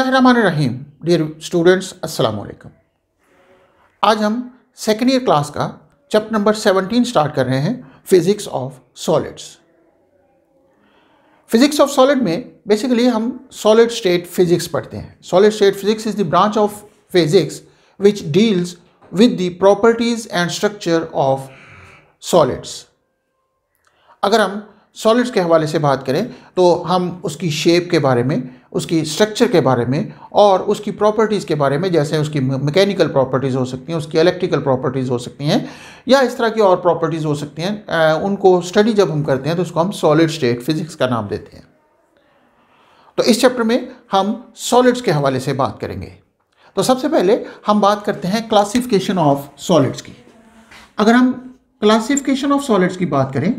रहीम dear students अस्सलाम वालेकुम आज हम सेकेंड ईयर क्लास का चैप्टर नंबर 17 स्टार्ट कर रहे हैं physics of solids physics of solid में बेसिकली हम सॉलिड स्टेट फिजिक्स पढ़ते हैं solid state physics is the branch of physics which deals with the properties and structure of solids अगर हम सॉलिड्स के हवाले से बात करें तो हम उसकी शेप के बारे में उसकी स्ट्रक्चर के बारे में और उसकी प्रॉपर्टीज़ के बारे में जैसे उसकी मैकेनिकल प्रॉपर्टीज़ हो सकती हैं उसकी इलेक्ट्रिकल प्रॉपर्टीज़ हो सकती हैं या इस तरह की और प्रॉपर्टीज़ हो सकती हैं उनको स्टडी जब हम करते हैं तो उसको हम सॉलिड स्टेट फिज़िक्स का नाम देते हैं तो इस चैप्टर में हम सॉलिड्स के हवाले से बात करेंगे तो सबसे पहले हम बात करते हैं क्लासिफिकेशन ऑफ सॉलिड्स की अगर हम क्लासिफिकेशन ऑफ सॉलिड्स की बात करें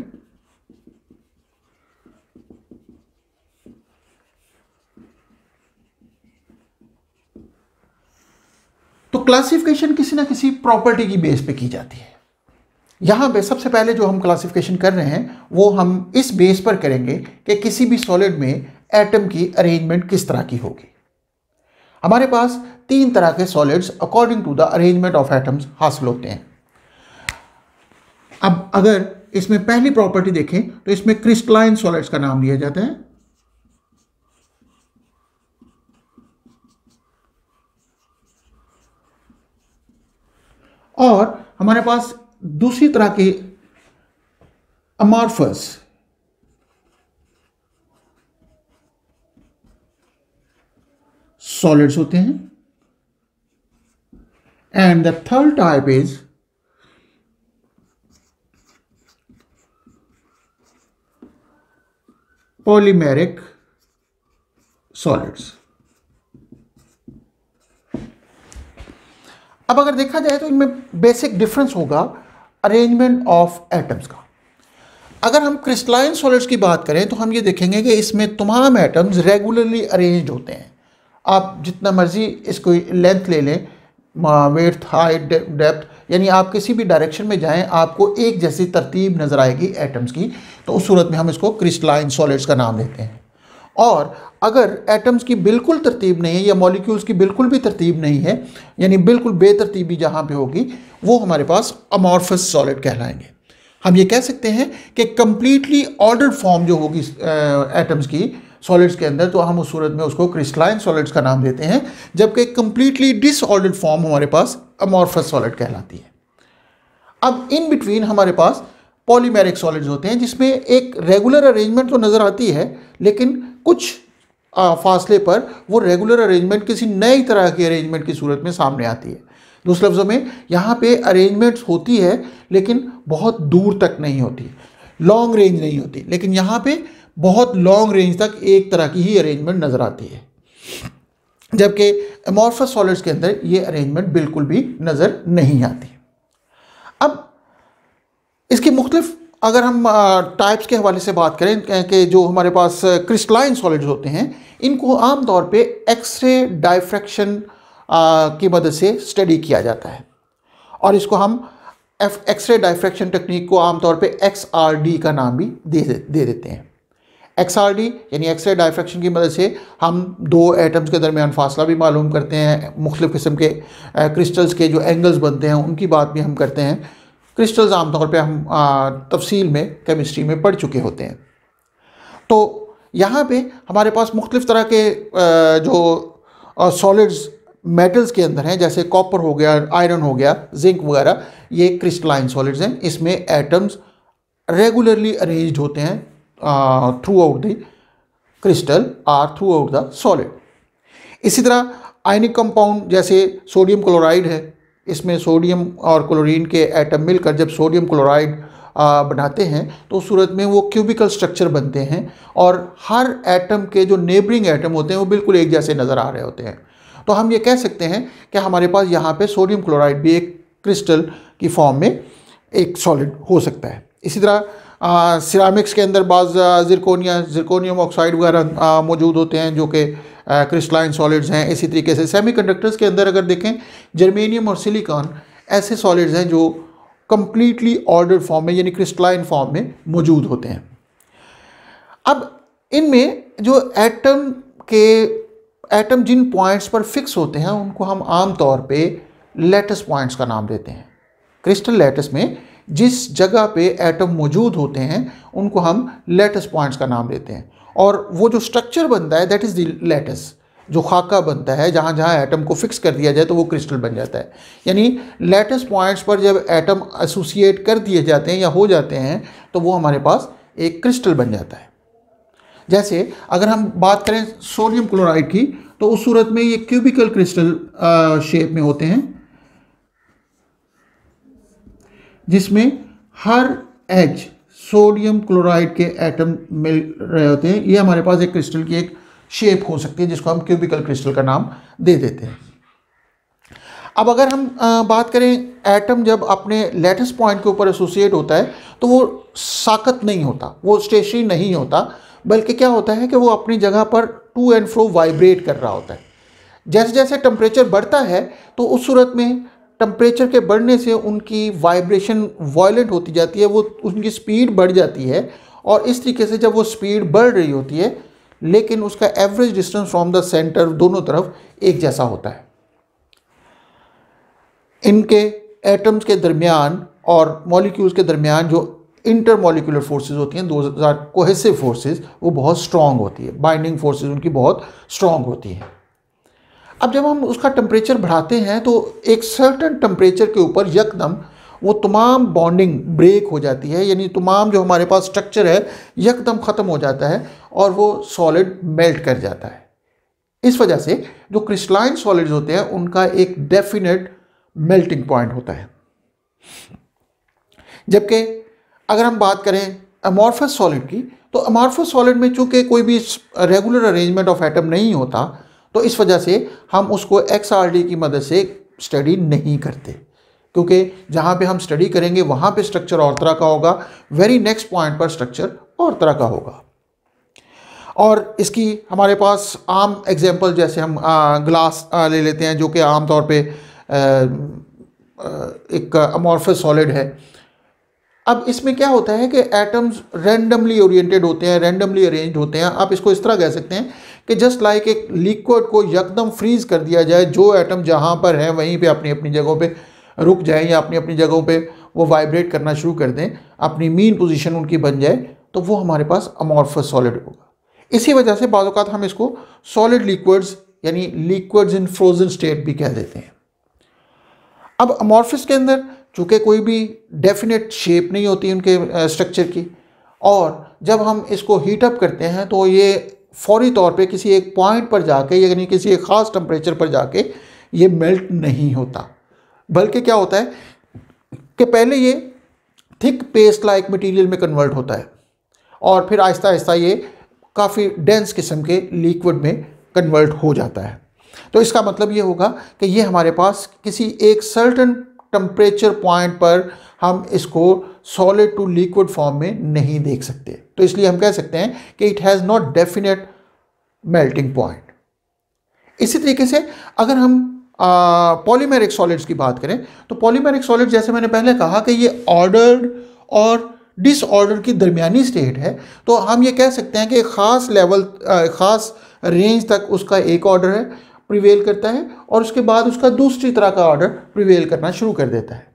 तो क्लासिफिकेशन किसी ना किसी प्रॉपर्टी की बेस पे की जाती है यहां पे सबसे पहले जो हम क्लासिफिकेशन कर रहे हैं वो हम इस बेस पर करेंगे कि किसी भी सॉलिड में एटम की अरेंजमेंट किस तरह की होगी हमारे पास तीन तरह के solids according to the arrangement of atoms हासिल होते हैं अब अगर इसमें पहली प्रॉपर्टी देखें तो इसमें क्रिस्टलाइन सॉलिड्स का नाम लिया जाता है और हमारे पास दूसरी तरह के अमार्फस सॉलिड्स होते हैं and the third type is polymeric solids अब अगर देखा जाए तो इनमें बेसिक डिफरेंस होगा अरेंजमेंट ऑफ एटम्स का अगर हम क्रिस्टलाइन सॉलिड्स की बात करें तो हम ये देखेंगे कि इसमें तमाम एटम्स रेगुलरली अरेंज होते हैं आप जितना मर्ज़ी इसको लेंथ ले लें वेथ हाइट डेप्थ यानी आप किसी भी डायरेक्शन में जाएं आपको एक जैसी तरतीब नज़र आएगी एटम्स की तो उस सूरत में हम इसको क्रिस्टलाइन सॉलिड्स का नाम देते हैं और अगर एटम्स की बिल्कुल तरतीब नहीं है या मॉलिक्यूल्स की बिल्कुल भी तरतीब नहीं है यानी बिल्कुल बेतरतीबी जहाँ पर होगी वो हमारे पास अमॉर्फस सॉलिड कहलाएंगे हम ये कह सकते हैं कि कम्प्लीटली ऑर्डर फॉर्म जो होगी एटम्स की सॉलिड्स के अंदर तो हम उस सूरत में उसको क्रिस्टलाइन सॉलिड्स का नाम देते हैं जबकि कम्प्लीटली डिसऑर्डर्ड फॉर्म हमारे पास अमॉर्फस सॉलिड कहलाती है अब इन बिटवीन हमारे पास पॉलीमेरिक सॉलिड्स होते हैं जिसमें एक रेगुलर अरेंजमेंट तो नज़र आती है लेकिन कुछ फासले पर वो रेगुलर अरेंजमेंट किसी नई तरह की अरेंजमेंट की सूरत में सामने आती है दूसरे लफ्ज़ों में यहाँ पे अरेंजमेंट्स होती है लेकिन बहुत दूर तक नहीं होती लॉन्ग रेंज नहीं होती लेकिन यहाँ पे बहुत लॉन्ग रेंज तक एक तरह की ही अरेंजमेंट नज़र आती है जबकि एमॉर्फस सॉलिड्स के अंदर ये अरेंजमेंट बिल्कुल भी नज़र नहीं आती अब इसके मुख्तफ अगर हम टाइप्स के हवाले से बात करें कि जो हमारे पास क्रिस्टलाइन सॉलिड्स होते हैं इनको आम तौर पे एक्सरे डाइफ्रैक्शन की मदद से स्टडी किया जाता है और इसको हम एक्सरे डाइफ्रैक्शन टेक्निक को आमतौर पे एक्स का नाम भी दे दे देते हैं एक्स यानी एक्सरे डाइफ्रैक्शन की मदद से हम दो एटम्स के दरमियान फासला भी मालूम करते हैं मुख्तु किस्म के क्रिस्टल्स के जो एंगल्स बनते हैं उनकी बात भी हम करते हैं क्रिस्टल्स आमतौर पे हम तफसील में केमिस्ट्री में पढ़ चुके होते हैं तो यहाँ पे हमारे पास मुख्तफ तरह के आ, जो सॉलिड्स मेटल्स के अंदर हैं जैसे कॉपर हो गया आयरन हो गया जिंक वगैरह ये क्रिस्टलाइन सॉलिड्स हैं इसमें एटम्स रेगुलरली अरेंज होते हैं throughout the crystal or throughout the solid इसी तरह आयनिक कंपाउंड जैसे सोडियम क्लोराइड है इसमें सोडियम और क्लोरीन के एटम मिलकर जब सोडियम क्लोराइड बनाते हैं तो सूरत में वो क्यूबिकल स्ट्रक्चर बनते हैं और हर एटम के जो नेबरिंग एटम होते हैं वो बिल्कुल एक जैसे नज़र आ रहे होते हैं तो हम ये कह सकते हैं कि हमारे पास यहाँ पे सोडियम क्लोराइड भी एक क्रिस्टल की फॉर्म में एक सॉलिड हो सकता है इसी तरह सिरामिक्स के अंदर बाज़ जिरकोनिया जिरकोनियम ऑक्साइड वगैरह मौजूद होते हैं जो कि क्रिस्टलाइन सॉलिड्स हैं इसी तरीके से सेमीकंडक्टर्स के अंदर अगर देखें जर्मेनियम और सिलिकॉन ऐसे सॉलिड्स हैं जो कम्प्लीटली ऑर्डर फॉर्म में यानी क्रिस्टलाइन फॉर्म में मौजूद होते हैं अब इनमें जो एटम के एटम जिन पॉइंट्स पर फिक्स होते हैं उनको हम आम तौर पे लेटस पॉइंट्स का नाम देते हैं क्रिस्टल लेटस में जिस जगह पे एटम मौजूद होते हैं उनको हम लेटस पॉइंट्स का नाम देते हैं और वो जो स्ट्रक्चर बनता है दैट इज़ द लेटस जो खाका बनता है जहाँ जहाँ एटम को फिक्स कर दिया जाए तो वो क्रिस्टल बन जाता है यानी लेटेस पॉइंट्स पर जब एटम एसोसिएट कर दिए जाते हैं या हो जाते हैं तो वो हमारे पास एक क्रिस्टल बन जाता है जैसे अगर हम बात करें सोडियम क्लोराइड की तो उस सूरत में ये क्यूबिकल क्रिस्टल शेप में होते हैं जिसमें हर एज सोडियम क्लोराइड के एटम मिल रहे होते हैं ये हमारे पास एक क्रिस्टल की एक शेप हो सकती है जिसको हम क्यूबिकल क्रिस्टल का नाम दे देते हैं अब अगर हम बात करें एटम जब अपने लेटेस्ट पॉइंट के ऊपर एसोसिएट होता है तो वो साकत नहीं होता वो स्टेशनरी नहीं होता बल्कि क्या होता है कि वो अपनी जगह पर टू एंड फ्रो वाइब्रेट कर रहा होता है जैसे जैसे टेम्परेचर बढ़ता है तो उस सूरत में टम्परेचर के बढ़ने से उनकी वाइब्रेशन वायलेंट होती जाती है वो उनकी स्पीड बढ़ जाती है और इस तरीके से जब वो स्पीड बढ़ रही होती है लेकिन उसका average distance from the centre दोनों तरफ एक जैसा होता है इनके एटम्स के दरमियान और मॉलिक्यूल्स के दरमियान जो इंटर मॉलिकुलर फोर्सेज होती हैं दो हज़ार कोहेसिव फोर्सेज वो बहुत स्ट्रॉन्ग होती है बाइंडिंग फोर्सेज उनकी बहुत स्ट्रॉन्ग होती हैं अब जब हम उसका टेम्परेचर बढ़ाते हैं तो एक सर्टन टेम्परेचर के ऊपर यकदम वो तमाम बॉन्डिंग ब्रेक हो जाती है यानी तमाम जो हमारे पास स्ट्रक्चर है यकदम ख़त्म हो जाता है और वो सॉलिड मेल्ट कर जाता है इस वजह से जो क्रिस्टलाइन सॉलिड्स होते हैं उनका एक डेफिनेट मेल्टिंग पॉइंट होता है जबकि अगर हम बात करें अमॉर्फस सॉलिड की तो अमॉर्फस सॉलिड में चूंकि कोई भी रेगुलर अरेंजमेंट ऑफ एटम नहीं होता तो इस वजह से हम उसको एक्स आर डी की मदद से स्टडी नहीं करते क्योंकि जहाँ पे हम स्टडी करेंगे वहाँ पे स्ट्रक्चर और तरह का होगा वेरी नेक्स्ट पॉइंट पर स्ट्रक्चर और तरह का होगा और इसकी हमारे पास आम एग्जाम्पल जैसे हम आ, ग्लास आ, ले लेते हैं जो कि आमतौर पर एक अमॉर्फस सॉलिड है अब इसमें क्या होता है कि एटम्स रैंडमली ओरिएंटेड होते हैं रैंडमली अरेंज होते हैं आप इसको इस तरह कह सकते हैं कि जस्ट लाइक एक लिक्विड को यकदम फ्रीज कर दिया जाए जो एटम जहाँ पर हैं वहीं पे अपनी अपनी जगहों पे रुक जाए या अपनी अपनी जगहों पे वो वाइब्रेट करना शुरू कर दें अपनी मीन पोजिशन उनकी बन जाए तो वो हमारे पास अमॉर्फस सॉलिड होगा इसी वजह से बाद हम इसको सॉलिड लिक्विड्स यानी लिक्विड्स इन फ्रोजन स्टेट भी कह देते हैं अब अमॉर्फिस के अंदर चूँकि कोई भी डेफिनेट शेप नहीं होती उनके स्ट्रक्चर की और जब हम इसको हीटअप करते हैं तो ये फौरी तौर पे किसी एक पॉइंट पर जाके यानी किसी एक ख़ास टम्परेचर पर जाके ये मेल्ट नहीं होता बल्कि क्या होता है कि पहले ये थिक पेस्ट लाइक मटेरियल में कन्वर्ट होता है और फिर आहिस्ता आहिस्ता ये काफ़ी डेंस किस्म के लिक्विड में कन्वर्ट हो जाता है तो इसका मतलब ये होगा कि ये हमारे पास किसी एक सर्टन टम्परेचर पॉइंट पर हम इसको सॉलिड टू लिक्विड फॉर्म में नहीं देख सकते तो इसलिए हम कह सकते हैं कि it has not definite melting point इसी तरीके से अगर हम पॉलीमेरिक सॉलिड्स की बात करें तो पॉलीमेरिक सॉलिड जैसे मैंने पहले कहा कि ये ऑर्डर्ड और डिसऑर्डर की दरमियानी स्टेट है तो हम ये कह सकते हैं कि ख़ास लेवल ख़ास रेंज तक उसका एक ऑर्डर है प्रिवेल करता है और उसके बाद उसका दूसरी तरह का ऑर्डर प्रिवेल करना शुरू कर देता है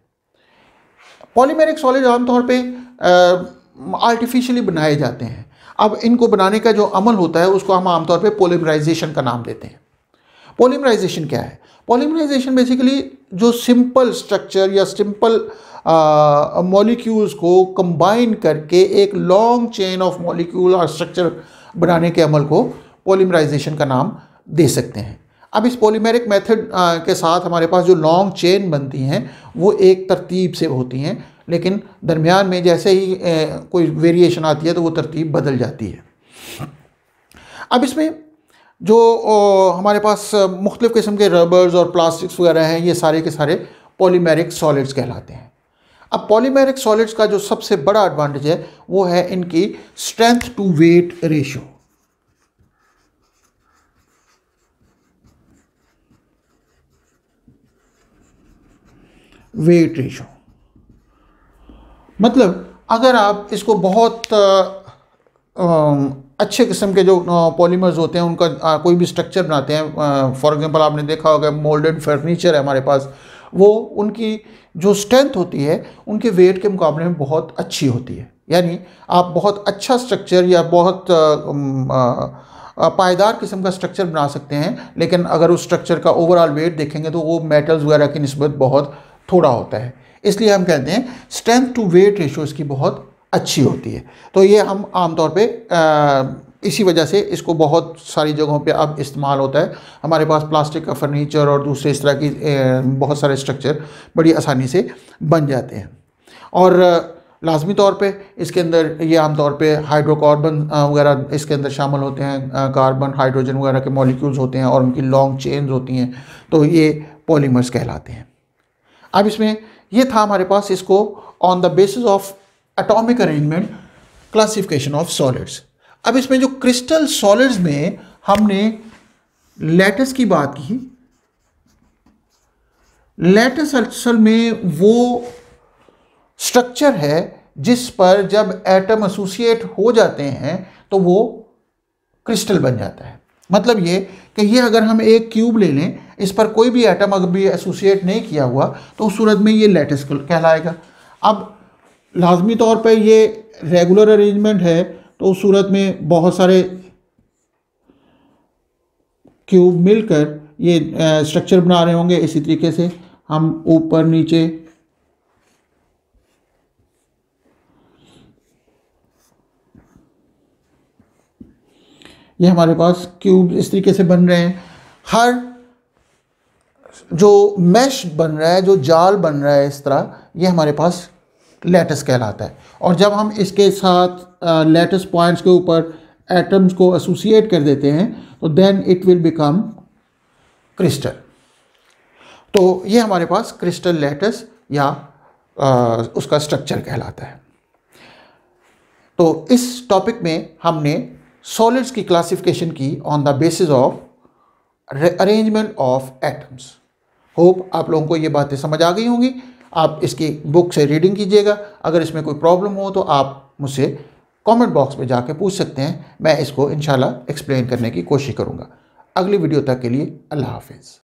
पॉलीमेरिक सॉलिड आमतौर पर आर्टिफिशियली बनाए जाते हैं अब इनको बनाने का जो अमल होता है उसको हम आमतौर पर पोलिमराइजेशन का नाम देते हैं पोलिमराइजेशन क्या है पोलिमराइजेशन बेसिकली जो सिंपल स्ट्रक्चर या सिंपल मॉलिक्यूल्स को कंबाइन करके एक लॉन्ग चेन ऑफ मॉलिक्यूल और स्ट्रक्चर बनाने के अमल को पोलिमराइजेशन का नाम दे सकते हैं अब इस पॉलीमेरिक मेथड के साथ हमारे पास जो लॉन्ग चेन बनती हैं वो एक तरतीब से होती हैं लेकिन दरमियान में जैसे ही कोई वेरिएशन आती है तो वो तरतीब बदल जाती है अब इसमें जो हमारे पास मुख्तलिफ़ किस्म के रबर्स और प्लास्टिक्स वगैरह हैं ये सारे के सारे पॉलीमेरिक सॉलिड्स कहलाते हैं अब पॉलीमेरिक सॉलिड्स का जो सबसे बड़ा एडवांटेज है वो है इनकी strength to weight ratio weight ratio मतलब अगर आप इसको बहुत अच्छे किस्म के जो पॉलीमर्स होते हैं उनका कोई भी स्ट्रक्चर बनाते हैं फॉर एग्जांपल आपने देखा होगा मोल्डेड फर्नीचर है हमारे पास वो उनकी जो स्ट्रेंथ होती है उनके वेट के मुकाबले में बहुत अच्छी होती है यानी आप बहुत अच्छा स्ट्रक्चर या बहुत पायदार किस्म का स्ट्रक्चर बना सकते हैं लेकिन अगर उस स्ट्रक्चर का ओवरऑल वेट देखेंगे तो वो मेटल्स वगैरह की नस्बत बहुत थोड़ा होता है इसलिए हम कहते हैं स्ट्रेंथ टू वेट रेशो इसकी बहुत अच्छी होती है तो ये हम आमतौर पर इसी वजह से इसको बहुत सारी जगहों पे अब इस्तेमाल होता है हमारे पास प्लास्टिक का फर्नीचर और दूसरे इस तरह की बहुत सारे स्ट्रक्चर बड़ी आसानी से बन जाते हैं और लाजमी तौर पे इसके अंदर ये आमतौर पे हाइड्रोकार्बन वगैरह इसके अंदर शामिल होते हैं कार्बन हाइड्रोजन वगैरह के मॉलिक्यूल्स होते हैं और उनकी लॉन्ग चेन्स होती हैं तो ये पॉलीमर्स कहलाते हैं अब इसमें ये था हमारे पास इसको on the basis of atomic arrangement classification of solids अब इसमें जो क्रिस्टल सॉलिड्स में हमने लेटस की बात की लेटस असल में वो स्ट्रक्चर है जिस पर जब एटम एसोसिएट हो जाते हैं तो वो क्रिस्टल बन जाता है मतलब ये कि ये अगर हम एक क्यूब ले लें इस पर कोई भी एटम अगर भी एसोसिएट नहीं किया हुआ तो उस सूरत में ये लेटेस्ट कहलाएगा अब लाजमी तौर पर ये रेगुलर अरेंजमेंट है तो उस सूरत में बहुत सारे क्यूब मिलकर ये स्ट्रक्चर बना रहे होंगे इसी तरीके से हम ऊपर नीचे ये हमारे पास क्यूब इस तरीके से बन रहे हैं हर जो मैश बन रहा है जो जाल बन रहा है इस तरह ये हमारे पास लेटस कहलाता है और जब हम इसके साथ लेटस पॉइंट्स के ऊपर एटम्स को एसोसिएट कर देते हैं तो then it will become crystal तो ये हमारे पास क्रिस्टल लेटस या आ, उसका स्ट्रक्चर कहलाता है तो इस टॉपिक में हमने सॉलिड्स की क्लासिफिकेशन की on the basis of arrangement of atoms hope आप लोगों को ये बातें समझ आ गई होंगी आप इसकी बुक से रीडिंग कीजिएगा अगर इसमें कोई प्रॉब्लम हो तो आप मुझसे कमेंट बॉक्स में जाके पूछ सकते हैं मैं इसको इनशाला एक्सप्लेन करने की कोशिश करूँगा अगली वीडियो तक के लिए अल्लाह हाफिज़